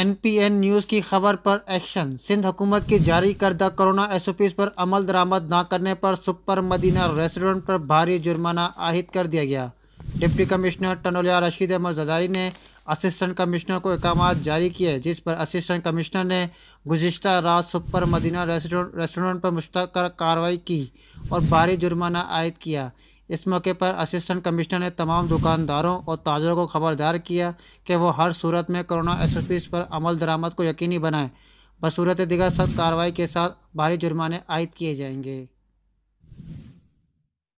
NPN news की खबर पर एक्शन सिंध हुकूमत की जारी करदा कोरोना एसओपीज पर अमल दरामद ना करने पर सुपर मदीना रेस्टोरेंट पर भारी जुर्माना आहिद कर दिया गया डिप्टी कमिश्नर टनोलिया रशीद अहमद जदारी ने असिस्टेंट कमिश्नर को इकाम जारी किए जिस पर असिस्टेंट कमिश्नर ने गुज्त रात सुपर मदीना रेस्टोरेंट पर मुश्तर कार्रवाई की और भारी जुर्माना आयद किया इस मौके पर असिस्टेंट कमिश्नर ने तमाम दुकानदारों और ताजरों को खबरदार किया कि वो हर सूरत में कोरोना एस पर अमल दरामद को यकीनी बनाएं बसूरत दिगर सख्त कार्रवाई के साथ भारी जुर्माने आयद किए जाएंगे